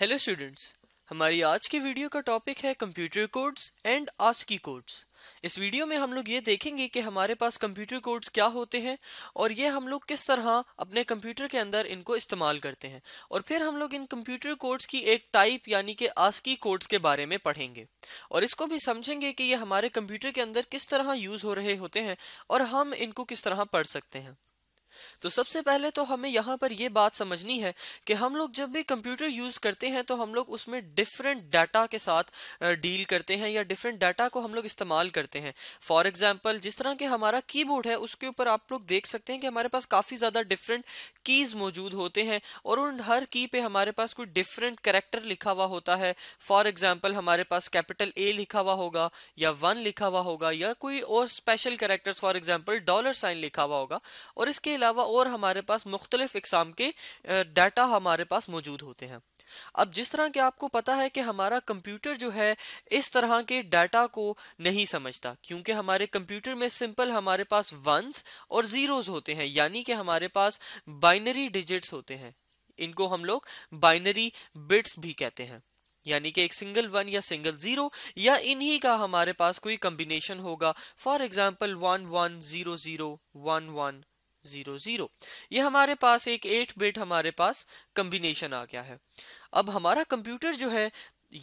hello students हमारी आज की वीडियो का टॉपिक है computer codes and ASCII codes इस वीडियो में हम लोग ये देखेंगे कि हमारे पास कंप्यूटर कोड्स क्या होते हैं और ये हम लोग किस तरह अपने कंप्यूटर के अंदर इनको इस्तेमाल करते हैं और फिर हम लोग इन कंप्यूटर कोड्स की एक टाइप यानी कि आस्की कोड्स के बारे में पढ़ेंगे और इसको भी समझेंगे कि ये हमारे कंप्यूटर के अंदर किस तरह यूज़ हो रहे होते हैं और हम इनको किस तरह पढ़ सकते हैं तो सबसे पहले तो हमें यहाँ पर यह बात समझनी है कि हम लोग जब भी कंप्यूटर यूज करते हैं तो हम लोग उसमें डिफरेंट डाटा के साथ डील करते हैं या डिफरेंट डाटा को हम लोग इस्तेमाल करते हैं फॉर एग्जाम्पल जिस तरह के हमारा कीबोर्ड है उसके ऊपर आप लोग देख सकते हैं कि हमारे पास काफी ज्यादा डिफरेंट कीज मौजूद होते हैं और उन हर की पे हमारे पास कोई डिफरेंट करेक्टर लिखा हुआ होता है फॉर एग्जाम्पल हमारे पास कैपिटल ए लिखा हुआ होगा या वन लिखा हुआ होगा या कोई और special character for example dollar sign लिखा हुआ होगा और इसके अलावा और हमारे पास मुख्तलिफ इकसाम के डाटा हमारे पास मौजूद होते हैं अब जिस तरह के आपको पता है कि हमारा कंप्यूटर जो है इस तरह के डाटा को नहीं समझता क्योंकि हमारे कंप्यूटर में सिंपल हमारे पास वंस और जीरोस होते हैं यानी कि हमारे पास बाइनरी डिजिट्स होते हैं इनको हम लोग बाइनरी बिट्स भी कहते हैं यानी कि एक सिंगल वन या सिंगल जीरो या इन्हीं का हमारे पास कोई कम्बिनेशन होगा for example one one zero zero one one zero zero ये हमारे पास एक एट बिट हमारे पास कम्बिनेशन आ गया है अब हमारा कंप्यूटर जो है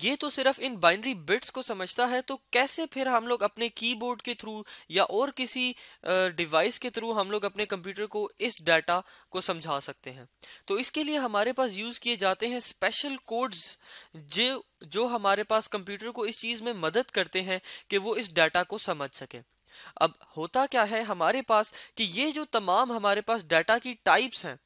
ये तो सिर्फ इन बाइनरी बिट्स को समझता है तो कैसे फिर हम लोग अपने कीबोर्ड के थ्रू या और किसी डिवाइस के थ्रू हम लोग अपने कंप्यूटर को इस डाटा को समझा सकते हैं तो इसके लिए हमारे पास यूज़ किए जाते हैं स्पेशल कोड्स जो जो हमारे पास कंप्यूटर को इस चीज़ में मदद करते हैं कि वो इस डाटा को समझ सके अब होता क्या है हमारे पास कि ये जो तमाम हमारे पास डाटा की टाइप्स हैं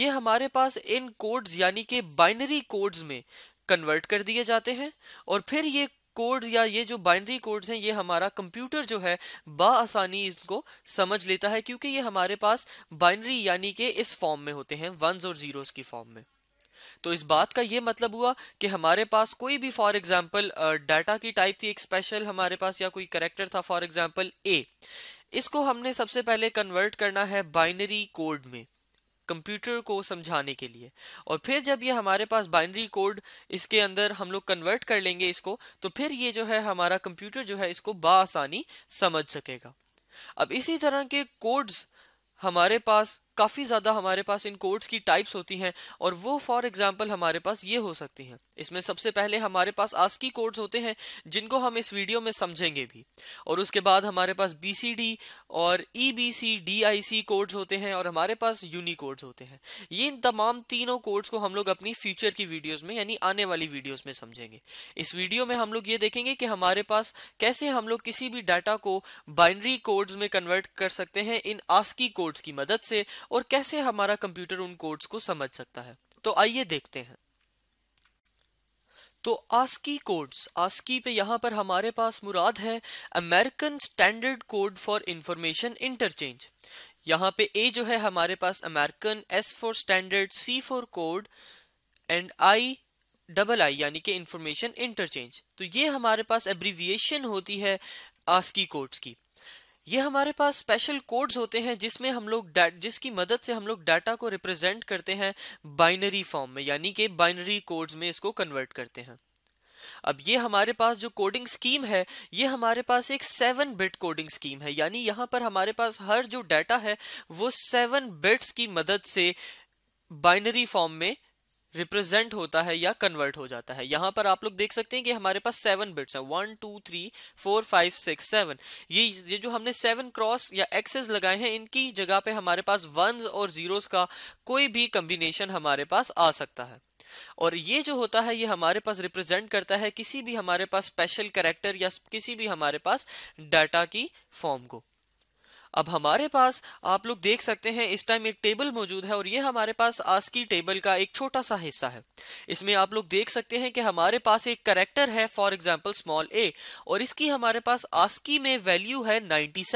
ये हमारे पास इन कोड्स यानी कि बाइनरी कोड्स में कन्वर्ट कर दिए जाते हैं और फिर ये कोड या ये जो बाइनरी कोड्स हैं ये हमारा कंप्यूटर जो है बासानी इसको समझ लेता है क्योंकि ये हमारे पास बाइनरी यानी के इस फॉर्म में होते हैं वंस और जीरोस की फॉर्म में तो इस बात का ये मतलब हुआ कि हमारे पास कोई भी फॉर एग्जाम्पल डाटा की टाइप थी एक स्पेशल हमारे पास या कोई करेक्टर था फॉर एग्जाम्पल ए इसको हमने सबसे पहले कन्वर्ट करना है बाइनरी कोड में कंप्यूटर को समझाने के लिए और फिर जब ये हमारे पास बाइनरी कोड इसके अंदर हम लोग कन्वर्ट कर लेंगे इसको तो फिर ये जो है हमारा कंप्यूटर जो है इसको बासानी समझ सकेगा अब इसी तरह के कोड्स हमारे पास काफ़ी ज़्यादा हमारे पास इन कोड्स की टाइप्स होती हैं और वो फॉर एग्जांपल हमारे पास ये हो सकती हैं इसमें सबसे पहले हमारे पास आस्की कोड्स होते हैं जिनको हम इस वीडियो में समझेंगे भी और उसके बाद हमारे पास बी और E B C D I C codes होते हैं और हमारे पास यूनी कोड्स होते हैं ये इन तमाम तीनों कोड्स को हम लोग अपनी फ्यूचर की वीडियोज़ में यानी आने वाली वीडियोज़ में समझेंगे इस वीडियो में हम लोग ये देखेंगे कि हमारे पास कैसे हम लोग किसी भी डाटा को बाइनरी कोड्स में कन्वर्ट कर सकते हैं इन आस्की कोड्स की मदद से और कैसे हमारा कंप्यूटर उन कोड्स को समझ सकता है तो आइए देखते हैं तो आस्की कोड्स आस्की पे यहां पर हमारे पास मुराद है American standard code for information interchange यहां पे ए जो है हमारे पास American S for standard C for code and I double I यानी कि इंफॉर्मेशन इंटरचेंज तो ये हमारे पास एब्रीविएशन होती है आस्की कोड्स की ये हमारे पास स्पेशल कोड्स होते हैं जिसमें हम लोग जिसकी मदद से हम लोग डाटा को रिप्रेजेंट करते हैं बाइनरी फॉर्म में यानी कि बाइनरी कोड्स में इसको कन्वर्ट करते हैं अब ये हमारे पास जो कोडिंग स्कीम है ये हमारे पास एक सेवन बिट कोडिंग स्कीम है यानी यहाँ पर हमारे पास हर जो डाटा है वो सेवन बिट्स की मदद से बाइनरी फॉर्म में रिप्रेजेंट होता है या कन्वर्ट हो जाता है यहाँ पर आप लोग देख सकते हैं कि हमारे पास सेवन बिट्स हैं one two three four five six seven ये ये जो हमने सेवन क्रॉस या एक्सेस लगाए हैं इनकी जगह पे हमारे पास वन और जीरोस का कोई भी कम्बिनेशन हमारे पास आ सकता है और ये जो होता है ये हमारे पास रिप्रेजेंट करता है किसी भी हमारे पास स्पेशल करेक्टर या किसी भी हमारे पास डाटा की फॉर्म को अब हमारे पास आप लोग देख सकते हैं इस टाइम एक टेबल मौजूद है और ये हमारे पास आस्की टेबल का एक छोटा सा हिस्सा है इसमें आप लोग देख सकते हैं कि हमारे पास एक करेक्टर है फॉर एग्जाम्पल स्मॉल ए और इसकी हमारे पास आस्की में वैल्यू है 97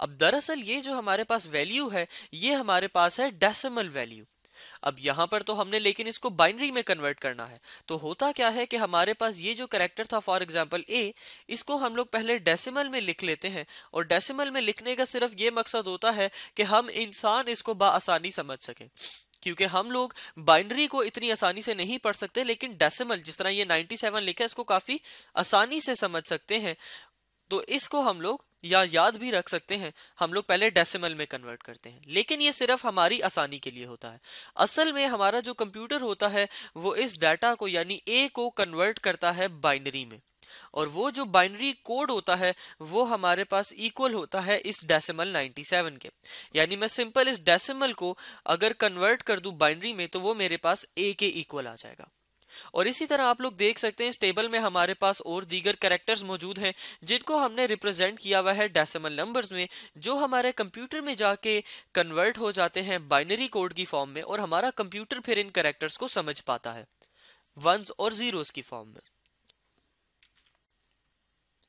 अब दरअसल ये जो हमारे पास वैल्यू है ये हमारे पास है डेसिमल वैल्यू अब यहां पर तो हमने लेकिन इसको बाइनरी में कन्वर्ट करना है तो होता क्या है कि हमारे पास ये जो करेक्टर था फॉर एग्जाम्पल ए इसको हम लोग पहले डेसिमल में लिख लेते हैं और डेसिमल में लिखने का सिर्फ ये मकसद होता है कि हम इंसान इसको बआसानी समझ सकें क्योंकि हम लोग बाइनरी को इतनी आसानी से नहीं पढ़ सकते लेकिन डेसिमल जिस तरह ये 97 लिखा है इसको काफ़ी आसानी से समझ सकते हैं तो इसको हम लोग या याद भी रख सकते हैं हम लोग पहले डेसिमल में कन्वर्ट करते हैं लेकिन ये सिर्फ हमारी आसानी के लिए होता है असल में हमारा जो कंप्यूटर होता है वो इस डाटा को यानी ए को कन्वर्ट करता है बाइनरी में और वो जो बाइनरी कोड होता है वो हमारे पास इक्वल होता है इस डेसिमल 97 के यानी मैं सिंपल इस डेसिमल को अगर कन्वर्ट कर दूं बाइनरी में तो वो मेरे पास ए के इक्वल आ जाएगा और इसी तरह आप लोग देख सकते हैं इस टेबल में हमारे पास और दीगर करेक्टर्स मौजूद हैं जिनको हमने रिप्रेजेंट किया हुआ है डेसिमल नंबर्स में जो हमारे कंप्यूटर में जाके कन्वर्ट हो जाते हैं बाइनरी कोड की फॉर्म में और हमारा कंप्यूटर फिर इन करेक्टर्स को समझ पाता है वंस और जीरोस की फॉर्म में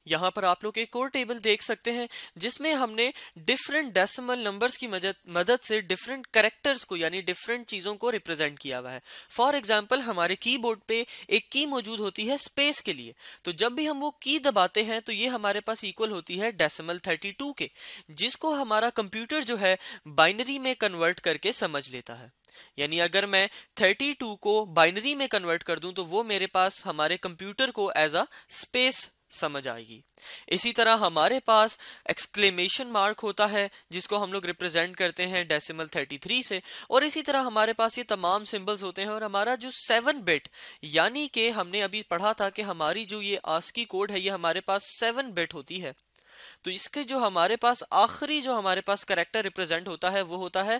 यहाँ पर आप लोग एक और टेबल देख सकते हैं जिसमें हमने डिफरेंट डेसिमल नंबर्स की मदद मदद से डिफरेंट करेक्टर्स को यानी डिफरेंट चीज़ों को रिप्रेजेंट किया हुआ है फॉर एग्जाम्पल हमारे कीबोर्ड पे एक की मौजूद होती है स्पेस के लिए तो जब भी हम वो की दबाते हैं तो ये हमारे पास इक्वल होती है डेसिमल 32 के जिसको हमारा कंप्यूटर जो है बाइनरी में कन्वर्ट करके समझ लेता है यानी अगर मैं 32 को बाइनरी में कन्वर्ट कर दूं तो वो मेरे पास हमारे कंप्यूटर को एज अ स्पेस समझ आएगी इसी तरह हमारे पास एक्सक्लेमेशन मार्क होता है जिसको हम लोग रिप्रेजेंट करते हैं डेसिमल 33 से और इसी तरह हमारे पास ये तमाम सिंबल्स होते हैं और हमारा जो सेवन बिट यानी कि हमने अभी पढ़ा था कि हमारी जो ये आस्की कोड है ये हमारे पास सेवन बिट होती है तो इसके जो हमारे पास आखिरी जो हमारे पास करेक्टर रिप्रेजेंट होता है वो होता है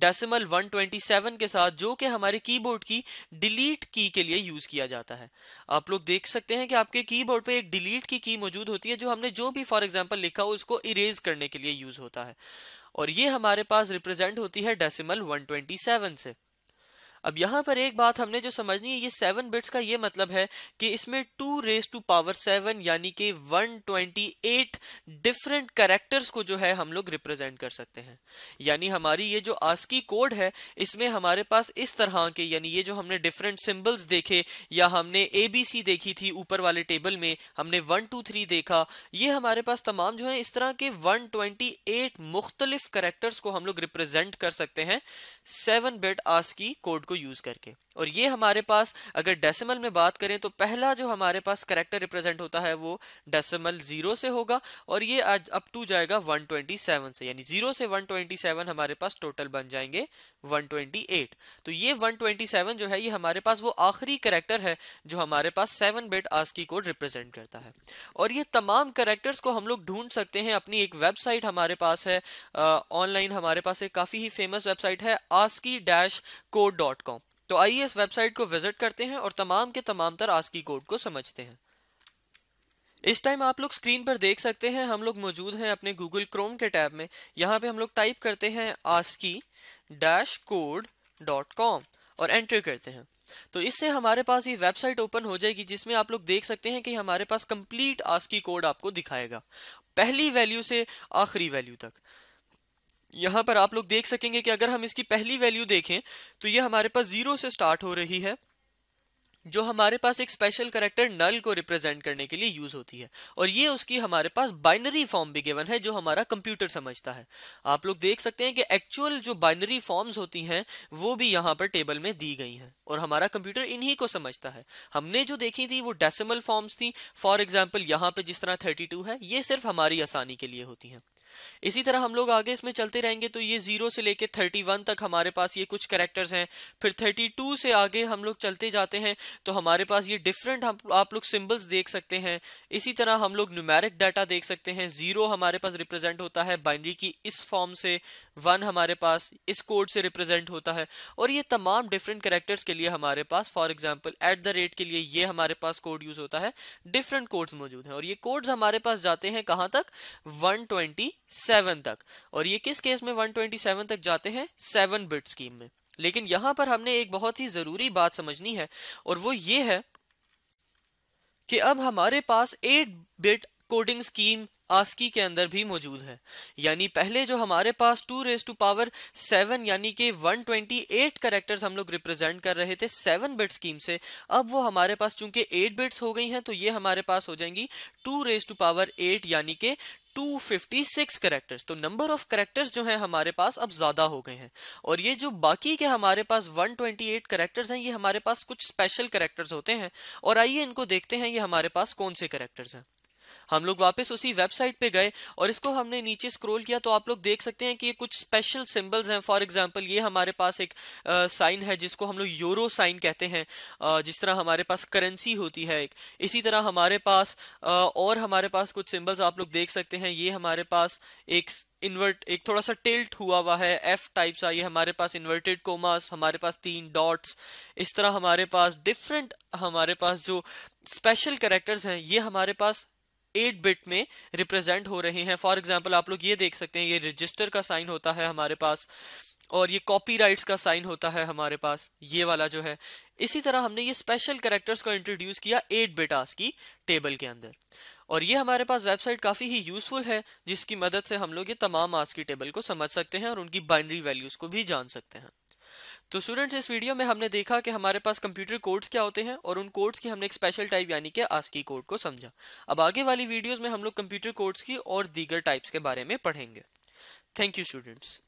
डेसिमल 127 के साथ जो कि हमारे कीबोर्ड की डिलीट की के लिए यूज किया जाता है आप लोग देख सकते हैं कि आपके कीबोर्ड पे एक डिलीट की की मौजूद होती है जो हमने जो भी फॉर एग्जाम्पल लिखा हो उसको इरेज करने के लिए यूज होता है और ये हमारे पास रिप्रेजेंट होती है डेसिमल 127 से अब यहाँ पर एक बात हमने जो समझनी है ये सेवन बिट्स का ये मतलब है कि इसमें two raise to power seven यानी कि 128 डिफरेंट करेक्टर्स को जो है हम लोग रिप्रेजेंट कर सकते हैं यानी हमारी ये जो आस्की कोड है इसमें हमारे पास इस तरह के यानी ये जो हमने डिफरेंट सिम्बल्स देखे या हमने ए बी सी देखी थी ऊपर वाले टेबल में हमने वन टू थ्री देखा ये हमारे पास तमाम जो है इस तरह के वन ट्वेंटी एट मुख्तलिफ करेक्टर्स को हम लोग रिप्रेजेंट कर सकते हैं सेवन बिट आस्की कोड को यूज करके और ये हमारे पास अगर डेसिमल में बात करें तो पहला जो हमारे पास करेक्टर रिप्रेजेंट होता है वो डेसिमल जीरो से होगा और ये आज अप टू जाएगा 127 से यानी जीरो से 127 हमारे पास टोटल बन जाएंगे 128 तो ये 127 जो है ये हमारे पास वो आखिरी करेक्टर है जो हमारे पास seven bit ASCII code represent करता है और ये तमाम करेक्टर्स को हम लोग ढूंढ सकते हैं अपनी एक वेबसाइट हमारे पास है ऑनलाइन हमारे पास एक काफी ही फेमस वेबसाइट है ASCII dash code dot ASCII तो आइए इस वेबसाइट को विजिट करते हैं और तमाम के तमाम तर आस्की कोड को समझते हैं इस टाइम आप लोग स्क्रीन पर देख सकते हैं हम लोग मौजूद हैं अपने गूगल क्रोम के टैब में यहाँ पे हम लोग टाइप करते हैं ASCII dash code dot com और एंटर करते हैं तो इससे हमारे पास ये वेबसाइट ओपन हो जाएगी जिसमें आप लोग देख सकते हैं कि हमारे पास कंप्लीट आस्की कोड आपको दिखाएगा पहली वैल्यू से आखिरी वैल्यू तक यहाँ पर आप लोग देख सकेंगे कि अगर हम इसकी पहली वैल्यू देखें तो ये हमारे पास जीरो से स्टार्ट हो रही है जो हमारे पास एक स्पेशल करेक्टर नल को रिप्रेजेंट करने के लिए यूज होती है और ये उसकी हमारे पास बाइनरी फॉर्म भी गिवन है जो हमारा कंप्यूटर समझता है आप लोग देख सकते हैं कि एक्चुअल जो बाइनरी फॉर्म्स होती हैं वो भी यहाँ पर टेबल में दी गई हैं और हमारा कंप्यूटर इन्हीं को समझता है हमने जो देखी थी वो डेसिमल फॉर्म्स थी फॉर एग्जाम्पल यहाँ पे जिस तरह थर्टी है ये सिर्फ हमारी आसानी के लिए होती है इसी तरह हम लोग आगे इसमें चलते रहेंगे तो ये जीरो से लेके थर्टी वन तक हमारे पास ये कुछ करेक्टर्स हैं फिर थर्टी टू से आगे हम लोग चलते जाते हैं तो हमारे पास ये डिफरेंट हम आप लोग सिम्बल्स देख सकते हैं इसी तरह हम लोग न्यूमेरिक डाटा देख सकते हैं जीरो हमारे पास रिप्रेजेंट होता है बाइनरी की इस फॉर्म से वन हमारे पास इस कोड से रिप्रेजेंट होता है और ये तमाम डिफरेंट करेक्टर्स के लिए हमारे पास for example at the rate के लिए ये हमारे पास कोड यूज होता है डिफरेंट कोड्स मौजूद हैं और ये कोड्स हमारे पास जाते हैं कहाँ तक 120 सेवन तक और ये किस केस में वन ट्वेंटी सेवन तक जाते हैं सेवन बिट स्कीम में लेकिन यहां पर हमने एक बहुत ही जरूरी बात समझनी है और वो ये है कि अब हमारे पास eight bit coding scheme ASCII के अंदर भी मौजूद है यानी पहले जो हमारे पास two raise to power seven यानी कि 128 करेक्टर्स हम लोग रिप्रेजेंट कर रहे थे सेवन बिट स्कीम से अब वो हमारे पास चूंकि एट बिट्स हो गई हैं तो ये हमारे पास हो जाएंगी two raise to power eight यानी के 256 करेक्टर्स तो नंबर ऑफ करेक्टर्स जो हैं हमारे पास अब ज्यादा हो गए हैं और ये जो बाकी के हमारे पास 128 करेक्टर्स हैं ये हमारे पास कुछ स्पेशल करेक्टर्स होते हैं और आइए इनको देखते हैं ये हमारे पास कौन से करेक्टर्स हैं हम लोग वापस उसी वेबसाइट पे गए और इसको हमने नीचे स्क्रॉल किया तो आप लोग देख सकते हैं कि ये कुछ स्पेशल सिंबल्स हैं फॉर एग्जांपल ये हमारे पास एक साइन है जिसको हम लोग यूरो साइन कहते हैं जिस तरह हमारे पास करेंसी होती है एक इसी तरह हमारे पास और हमारे पास कुछ सिंबल्स आप लोग देख सकते हैं ये हमारे पास एक इन्वर्ट एक थोड़ा सा टिल्ट हुआ हुआ है एफ टाइप सा ये हमारे पास इन्वर्टेड कोमास हमारे पास तीन डॉट्स इस तरह हमारे पास डिफरेंट हमारे पास जो स्पेशल करेक्टर्स हैं ये हमारे पास 8 बिट में रिप्रेजेंट हो रहे हैं फॉर एग्जाम्पल आप लोग ये देख सकते हैं ये रजिस्टर का साइन होता है हमारे पास और ये कॉपीराइट्स का साइन होता है हमारे पास ये वाला जो है इसी तरह हमने ये स्पेशल करेक्टर्स को इंट्रोड्यूस किया एट आज की टेबल के अंदर और ये हमारे पास वेबसाइट काफ़ी ही यूजफुल है जिसकी मदद से हम लोग ये तमाम आस की टेबल को समझ सकते हैं और उनकी बाइनरी वैल्यूज़ को भी जान सकते हैं तो स्टूडेंट्स इस वीडियो में हमने देखा कि हमारे पास कंप्यूटर कोड्स क्या होते हैं और उन कोड्स की हमने एक स्पेशल टाइप यानी कि आस्की कोड को समझा अब आगे वाली वीडियोस में हम लोग कंप्यूटर कोड्स की और दीगर टाइप्स के बारे में पढ़ेंगे थैंक यू स्टूडेंट्स